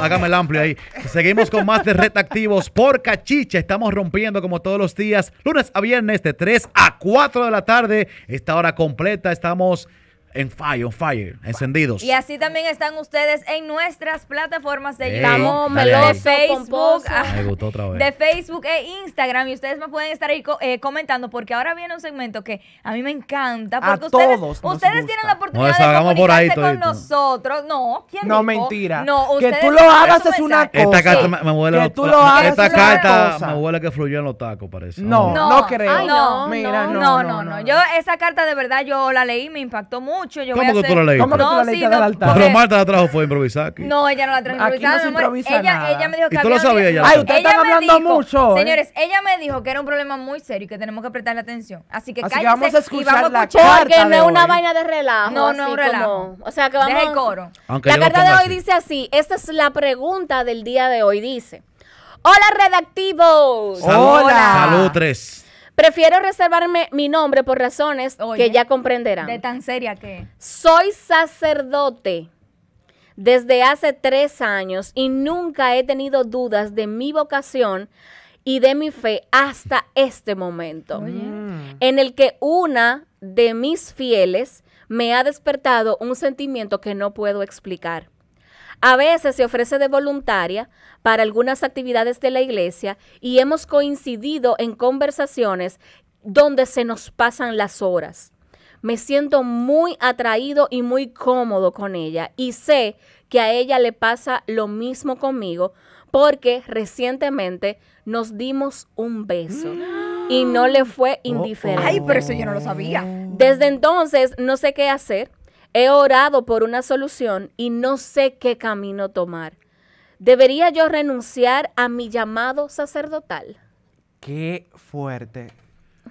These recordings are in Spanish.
hágame el amplio ahí. Seguimos con más de Red por Cachicha. Estamos rompiendo como todos los días, lunes a viernes de 3 a 4 de la tarde. Esta hora completa estamos en fire, en fire, encendidos. Y así también están ustedes en nuestras plataformas de YouTube, de Facebook, ah, de Facebook e Instagram. Y ustedes me pueden estar ahí eh, comentando porque ahora viene un segmento que a mí me encanta. Porque a ustedes, todos ustedes tienen la oportunidad de comunicarse con nosotros. No, mentira. que tú lo hagas es una cosa. Esta carta me, huele que tú lo hagas Esta carta me huele que fluyó en los tacos, parece. No, no, no creo. no, no, no, no, no. Yo esa carta de verdad yo la leí, me impactó mucho mucho, ¿Cómo que tú ¿Cómo que tú la leíste del altar? Pero Marta la trajo, fue improvisada aquí. No, ella no la trajo Aquí no se ella, ella me dijo que ¿Y tú lo Ay, ustedes están hablando mucho, ¿eh? Señores, ella me dijo que era un problema muy serio y que tenemos que prestarle atención. Así que Así que vamos a escuchar vamos la a escuchar. carta. Porque no es una vaina de relajo. No, no es un relajo. o sea que vamos. Deja el coro. la carta de hoy dice así. Esta es la pregunta del día de hoy. Dice. Hola redactivos. Hola. Salud Prefiero reservarme mi nombre por razones que ya comprenderán. De tan seria que. Soy sacerdote desde hace tres años y nunca he tenido dudas de mi vocación y de mi fe hasta este momento, mm. en el que una de mis fieles me ha despertado un sentimiento que no puedo explicar. A veces se ofrece de voluntaria para algunas actividades de la iglesia y hemos coincidido en conversaciones donde se nos pasan las horas. Me siento muy atraído y muy cómodo con ella y sé que a ella le pasa lo mismo conmigo porque recientemente nos dimos un beso y no le fue oh, oh. indiferente. Ay, pero eso yo no lo sabía. Desde entonces no sé qué hacer He orado por una solución y no sé qué camino tomar. ¿Debería yo renunciar a mi llamado sacerdotal? Qué fuerte.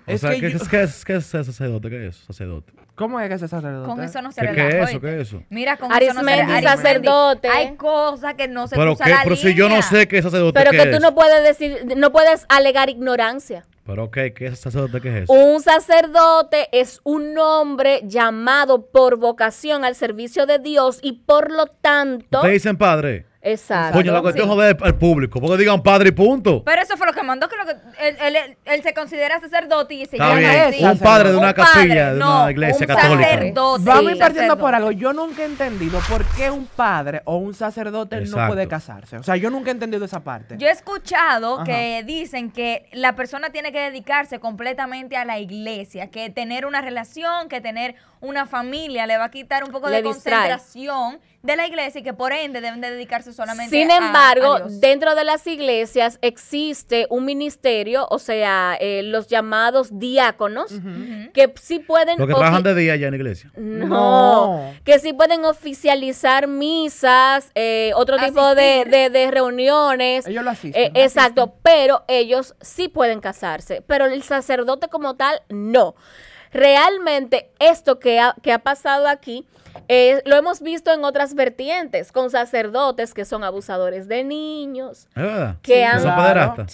¿qué, es, sacerdote? ¿Qué es sacerdote? ¿Cómo es que es sacerdote? Con eso no se relaja. ¿Qué es eso? ¿Qué es eso? Mira, con eso no se sacerdote. Hay cosas que no se pueden hacer. Pero si yo no sé qué es sacerdote, Pero que tú no puedes decir, no puedes alegar ignorancia. ¿Pero qué? es sacerdote qué es eso? Un sacerdote es un hombre llamado por vocación al servicio de Dios y por lo tanto... ¿Qué dicen padre? Exacto. Coño, lo que al público, porque digan padre y punto. Pero eso fue lo que mandó, que, él, se considera sacerdote y se llama Un padre de una casilla de iglesia un sacerdote. Vamos a partiendo por algo. Yo nunca he entendido por qué un padre o un sacerdote no puede casarse. O sea, yo nunca he entendido esa parte. Yo he escuchado que dicen que la persona tiene que dedicarse completamente a la iglesia, que tener una relación, que tener una familia, le va a quitar un poco de concentración de la iglesia y que por ende deben de dedicarse solamente Sin embargo, dentro de las iglesias existe un ministerio, o sea, eh, los llamados diáconos, que sí pueden... Los que trabajan de día allá en iglesia. No, que sí pueden oficializar misas, eh, otro tipo de, reuniones. Ellos lo eh, asisten. exacto, pero ellos sí pueden casarse, pero el sacerdote como tal no realmente esto que ha, que ha pasado aquí eh, lo hemos visto en otras vertientes, con sacerdotes que son abusadores de niños, ah, que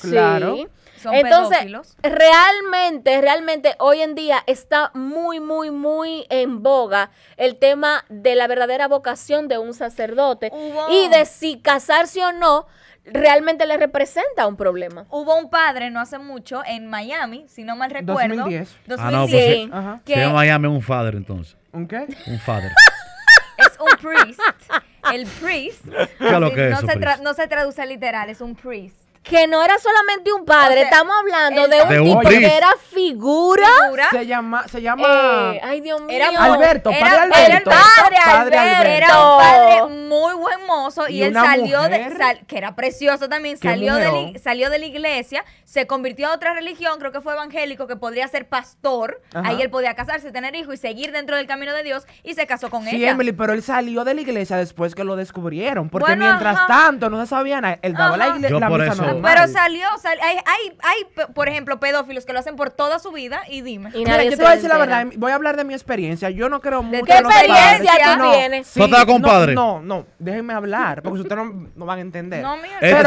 claro, entonces, realmente, realmente hoy en día está muy, muy, muy en boga el tema de la verdadera vocación de un sacerdote y de si casarse o no realmente le representa un problema. Hubo un padre no hace mucho en Miami, si no mal recuerdo. 2010. ah, no, pues Ajá. que, en Miami un father entonces. ¿Un qué? Un father. es un priest. El priest. que se priest? no se traduce literal, es un priest que no era solamente un padre, estamos hablando de un, de figura. Se llama, se llama. Eh, ay, Dios mío. Alberto, padre Alberto. Era un padre muy buen mozo y, él salió de. que era precioso también, salió de, salió de la iglesia, se convirtió a otra religión, creo que fue evangélico, que podría ser pastor. Ahí él podía casarse, tener hijos y seguir dentro del camino de Dios y se casó con sí, Emily, pero él salió de la iglesia después que lo descubrieron, porque mientras tanto no se sabía nada. Él daba la, iglesia, la pero salió, hay, hay, por ejemplo, pedófilos que lo hacen por toda su vida y dime. Y Mira, yo te voy a decir la verdad, voy a hablar de mi experiencia. Yo no creo mucho en los experiencia padres. tú tienes? ¿No compadre? No, no, déjenme hablar, porque ustedes no, van a entender. No, mío. Este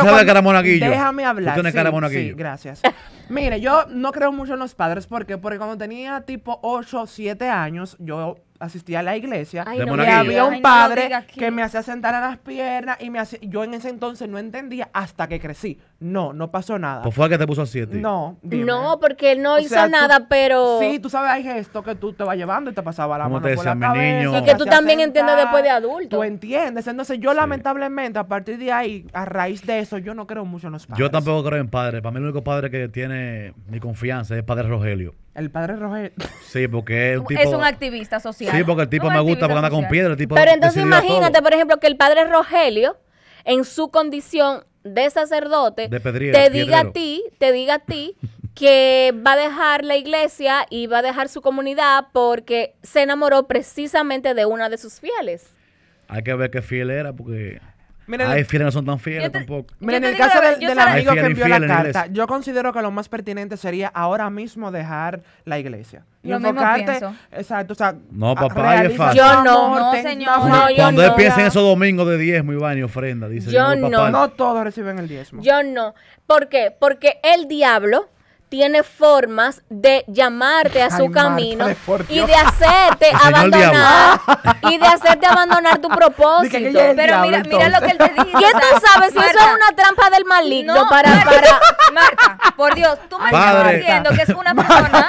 Déjame hablar. gracias. Mire, yo no creo mucho en los padres, ¿por qué? Porque cuando tenía tipo 8, 7 años, yo asistía a la iglesia y había un padre que me hacía sentar a las piernas y me hacía, yo en ese entonces no entendía hasta que crecí. No, no pasó nada. Pues fue que te puso así a ti. No, No, porque él no hizo nada, pero. Sí, tú sabes, hay gestos que tú te vas llevando y te pasaba la mano te por la mi niño? Y que tú también entiendes después de adulto. Tú entiendes. Entonces, yo lamentablemente, a partir de ahí, a raíz de eso, yo no creo mucho en los padres. Yo tampoco creo en padres. Para mí, el único padre que tiene mi confianza es el padre Rogelio. El padre Rogelio. Sí, porque es un tipo. Es un activista social. Sí, porque el tipo me gusta porque anda con piedra. El tipo pero entonces, imagínate, por ejemplo, que el padre Rogelio, en su condición de sacerdote te diga a ti, te diga a ti que va a dejar la iglesia y va a dejar su comunidad porque se enamoró precisamente de una de sus fieles. Hay que ver qué fiel era porque Miren, Ay, fieles no son tan fieles tampoco. Miren, en el caso del, amigo que envió la carta, yo considero que lo más pertinente sería ahora mismo dejar la iglesia. lo enfocarte, mismo exacto, no, papá, es fácil. Yo no, no, señor. Cuando no. esos domingos de diezmo, Iván, y ofrenda, dice. Yo no. No todos reciben el diezmo. Yo no. ¿Por qué? Porque el diablo tiene formas de llamarte a su camino y de hacerte abandonar y de hacerte abandonar tu propósito. Pero mira, mira lo que él te dice. ¿Quién tú sabes si eso es una trampa del maligno no, para, para Marta, por Dios, tú me estás diciendo que es una persona.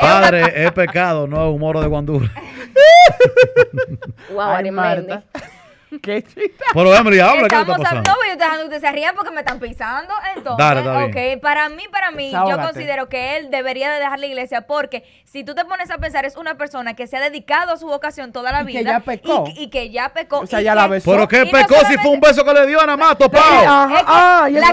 Padre, es pecado, no es humor de guandura. wow, Ay, Marta. ¿Qué chita? Pero hombre, ya habla, ¿qué está pasando? No, yo estoy dejando que se rían porque me están pisando. Entonces, para mí, para mí, yo considero que él debería de dejar la iglesia porque si tú te pones a pensar, es una persona que se ha dedicado a su vocación toda la y vida. Que ya pecó. Y, que ya pecó. O sea, ya la besó. Pero qué pecó si fue un beso que le dio a Namato pao ah, la,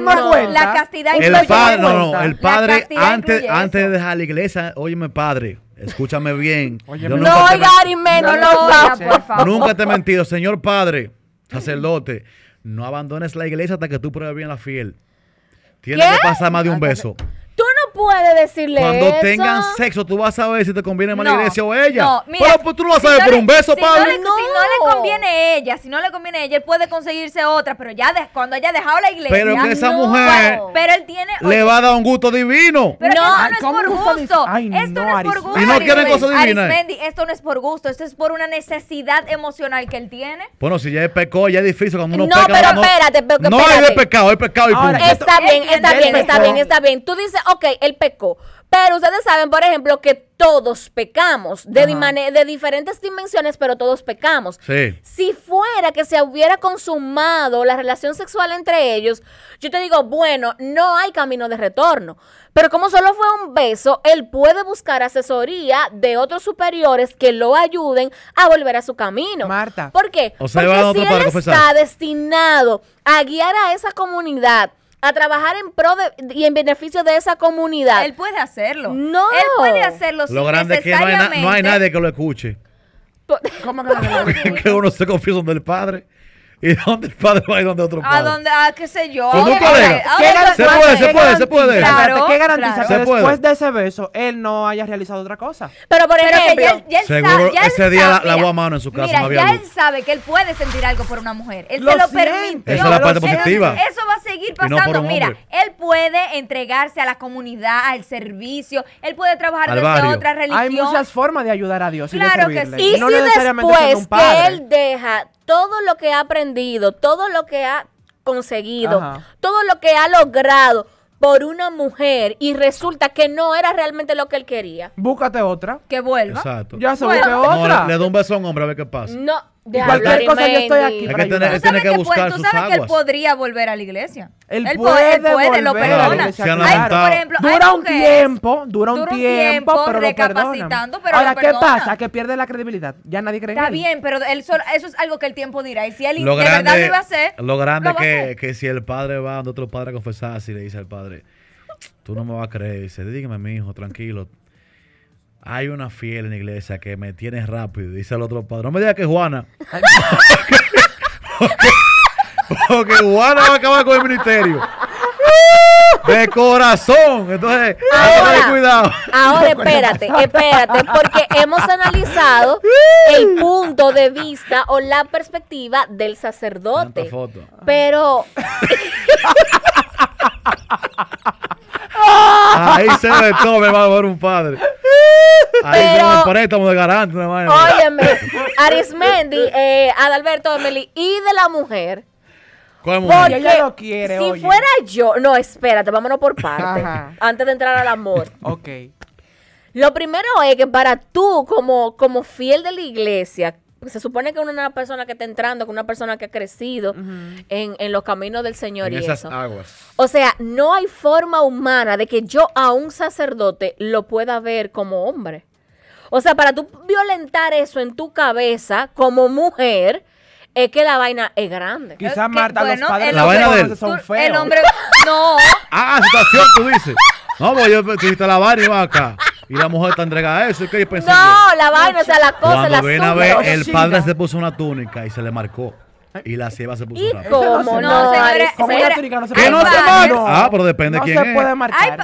la castidad el padre, el padre, antes, antes de dejar la iglesia, oye mi padre Escúchame bien. no, Gary, menos, no, lo Nunca te he mentido, señor padre, sacerdote. No abandones la iglesia hasta que tú pruebes bien la fiel. Tienes que pasar más de un beso puede decirle Cuando tengan sexo, tú vas a ver si te conviene la iglesia o ella. No, mira, Pero pues, tú no vas a ver por un beso, si padre. Si no le conviene a ella, si no le conviene a ella, él puede conseguirse otra, pero ya cuando haya dejado la iglesia. Pero esa mujer pero él tiene, le va a dar un gusto divino. Pero no, no es por gusto. esto no, es por gusto. Y no quieren cosas divinas. esto no es por gusto, esto es por una necesidad emocional que él tiene. Bueno, si ya es pecado, ya es difícil cuando uno no, peca. Pero no, pero espérate, No, es pecado, es pecado y Está bien, está bien, está bien, está bien. Tú dices, ok, él pecó. Pero ustedes saben, por ejemplo, que todos pecamos de, diferentes dimensiones, pero todos pecamos. Si fuera que se hubiera consumado la relación sexual entre ellos, yo te digo, bueno, no hay camino de retorno. Pero como solo fue un beso, él puede buscar asesoría de otros superiores que lo ayuden a volver a su camino. Marta. ¿Por qué? Porque si él está destinado a guiar a esa comunidad a trabajar en pro de, y en beneficio de esa comunidad. Él puede hacerlo. No. Él puede hacerlo. Lo grande es que no hay, no hay, nadie que lo escuche. ¿Cómo que no? que uno se confiesa donde el padre. ¿Y dónde el padre va y donde otro padre? A donde, a ah, qué sé yo. Con un Se puede, se puede, se puede. Claro, ¿Qué garantiza que después de ese beso él no haya realizado otra cosa? Pero por ejemplo, ya, él ese día sabe, la, a mano en su casa. no ya él sabe que él puede sentir algo por una mujer. Él lo se lo permite permitió. Esa es la parte positiva. Eso pasando. Mira, él puede entregarse a la comunidad, al servicio, él puede trabajar desde otra religión. Hay muchas formas de ayudar a Dios. y que sí. Y si después que él deja todo lo que ha aprendido, todo lo que ha conseguido, todo lo que ha logrado por una mujer y resulta que no era realmente lo que él quería. Búscate otra. Que vuelva. Exacto. Ya se bueno. otra. le, doy un beso a un hombre a ver qué pasa. No de cualquier cosa yo estoy aquí. Hay que tener, ¿Tú sabes, que, buscar ¿tú sabes que él podría volver a la iglesia? Él, puede, él puede lo perdona. dura un tiempo, dura un tiempo, pero lo perdona. Ahora, ¿qué pasa? Que pierde la credibilidad. Ya nadie cree Está en él. bien, pero él eso es algo que el tiempo dirá. Y si él lo de verdad lo iba a hacer, lo grande que, si el padre va a otro padre a confesar, y le dice al padre, tú no me vas a creer, dice, dígame, mi hijo, tranquilo, hay una fiel en la iglesia que me tiene rápido, dice el otro padre. No me digas que Juana. porque, Juana va a acabar con el ministerio. De corazón. Entonces, ahora, cuidado. Ahora espérate, espérate, porque hemos analizado el punto de vista o la perspectiva del sacerdote. Pero. Ah, ahí se ve todo, me va a ver un padre. Ahí Pero, se un préstamo de garante. Una madre. Óyeme, Arismendi, eh, Adalberto Emily y de la mujer. ¿Cuál mujer? Porque ella lo quiere, si fuera yo, no, espérate, vámonos por parte. Antes de entrar al amor. ok. Lo primero es que para tú, como, como fiel de la iglesia, se supone que una persona que está entrando, que una persona que ha crecido en, en, los caminos del Señor y esas eso. Aguas. O sea, no hay forma humana de que yo a un sacerdote lo pueda ver como hombre. O sea, para tú violentar eso en tu cabeza como mujer, es que la vaina es grande. Quizás Marta, los padres la vaina de son feos. El hombre, no. Ah, situación, tú dices. No, pues yo tuviste la vaina y va acá y la mujer está entregada a eso. ¿Qué No, la vaina, o sea, la cosa, Cuando la viene a ver, el padre se puso una túnica y se le marcó. Y la ceba se puso ¿Y ¿Cómo? No, señora, ¿Cómo no se puede no Ah, pero depende de quién se es. puede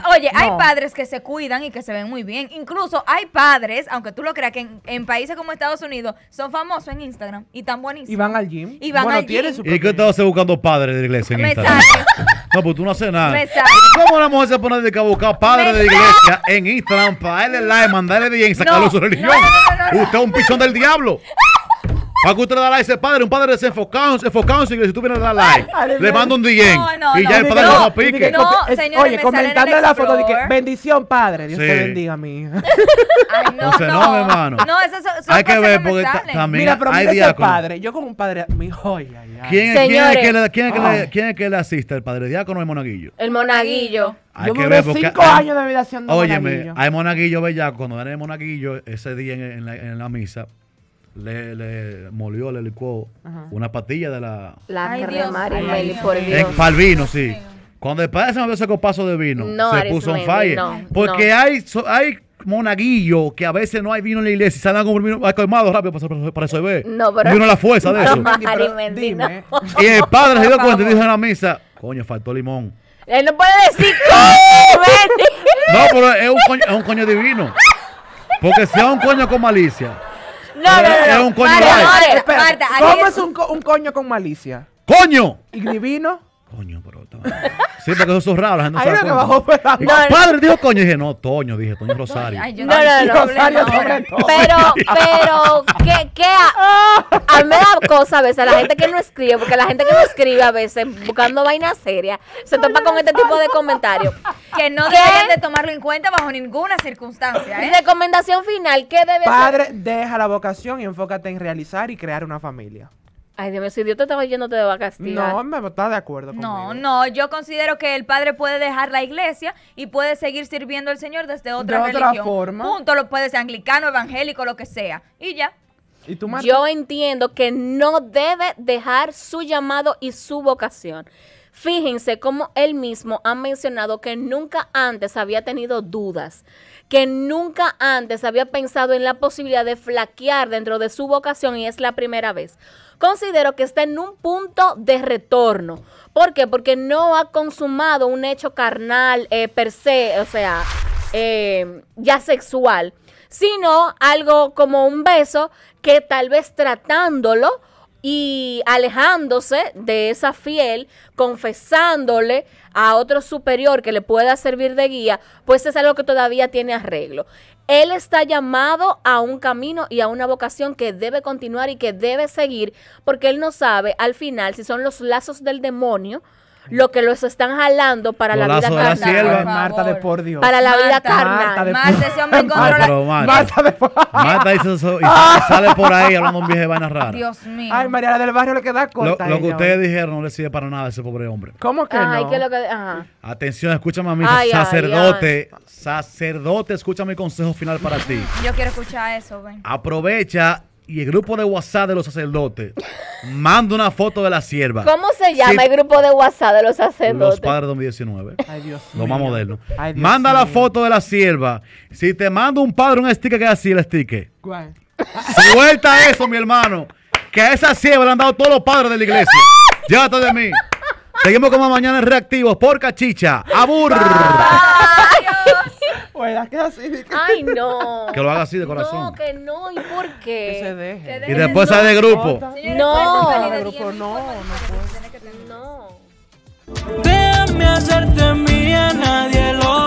oye, hay padres que se cuidan y que se ven muy bien. Incluso hay padres, aunque tú lo creas, que en, en países como Estados Unidos son famosos en Instagram y tan buenísimos. Y van al gym. Y van al gym. Su ¿Y qué hacer buscando padres de iglesia en Instagram? no, pues tú no haces nada. ¿Cómo una mujer se pone de que buscar padres de iglesia en Instagram para darle like, mandarle bien, sacarlo su religión? Usted es un pichón del diablo. Para que usted le da like a ese padre, un padre desenfocado, enfocado si tú vienes a dar like, le mando un DJ. y ya el padre no, pique. Eh, oye, comentando la foto, dije, bendición, padre. Dios te bendiga, mi hija. Ay, no, no, no, hermano. No, eso son, Hay que ver, porque también Mira, pero hay diácono. padre, yo como un padre, mi joya, ya. ¿Quién, ¿quién, es que ah. quién, es que le, asiste, el padre diácono o el monaguillo? El monaguillo. yo que ver cinco años de vida haciendo Óyeme, Oye, hay monaguillo bellaco. Cuando eres el monaguillo ese día en la misa, le, le molió, le licuó una patilla de la. La de Mari, vino, sí. Cuando el padre se me ese copazo de vino, se puso en fire. porque hay, monaguillos hay monaguillo que a veces no hay vino en la iglesia y salen con vino colmado rápido para, para eso ver. No, pero. Vino la fuerza de eso. Dime. Y el padre se dio cuenta y dijo en la misa: Coño, faltó limón. Él no puede decir No, pero es un coño, es un coño divino. Porque sea un coño con malicia. No, no, no. Es un coño Marta, Marta, ¿Cómo es un, un coño con malicia? ¡Coño! ¿Y grivino? Coño, pero Sí, porque eso es raro, la que Padre dijo coño, dije, no, Toño, dije, Toño Rosario. No, no, no, Pero, pero, ¿qué, qué? A, a mí da cosa a veces la gente que no escribe, porque la gente que no escribe a veces, buscando vainas serias, se topa con este tipo de comentarios. Que no deben de tomarlo en cuenta bajo ninguna circunstancia, ¿eh? Recomendación final, ¿qué debe hacer? Padre, deja la vocación y enfócate en realizar y crear una familia. Ay, Dios mío, si Dios te estaba yendo, de va a No, me pues, está de acuerdo conmigo. No, no, yo considero que el padre puede dejar la iglesia y puede seguir sirviendo al Señor desde otra de religión. Otra forma. Punto, lo puede ser anglicano, evangélico, lo que sea. Y ya. ¿Y tú, yo entiendo que no debe dejar su llamado y su vocación. Fíjense cómo él mismo ha mencionado que nunca antes había tenido dudas, que nunca antes había pensado en la posibilidad de flaquear dentro de su vocación y es la primera vez considero que está en un punto de retorno. ¿Por qué? Porque no ha consumado un hecho carnal eh, per se, o sea, eh, ya sexual, sino algo como un beso que tal vez tratándolo y alejándose de esa fiel, confesándole a otro superior que le pueda servir de guía, pues es algo que todavía tiene arreglo. Él está llamado a un camino y a una vocación que debe continuar y que debe seguir, porque Él no sabe al final si son los lazos del demonio lo que los están jalando para la vida carnal. Marta de por Dios. Para la vida carnal. Marta, ese hombre Marta, de por Marta sale por ahí hablando un viejo vaina rara. Dios mío. Ay, la del Barrio Le queda corta. Lo, que ustedes dijeron no le sirve para nada a ese pobre hombre. ¿Cómo que ay, no? Que lo que, ajá. Atención, escúchame a mí, sacerdote. sacerdote, Escúchame mi consejo final para ti. Yo quiero escuchar eso, ven. Aprovecha y el grupo de WhatsApp de los sacerdotes. Manda una foto de la sierva. ¿Cómo se llama el grupo de WhatsApp de los sacerdotes? Los padres 2019. Ay, Dios Lo más moderno. manda la foto de la sierva. Si te manda un padre un sticker que es así el sticker. ¿Cuál? Suelta eso, mi hermano. Que a esa sierva le han dado todos los padres de la iglesia. Llévate de mí. Seguimos como mañana en reactivos por cachicha. Abur que así. Ay, no. Que lo haga así de corazón. No, que no. ¿Y por qué? Que se deje. y después sale de grupo. No. No, de grupo, no, no. Déjame hacerte mía, nadie lo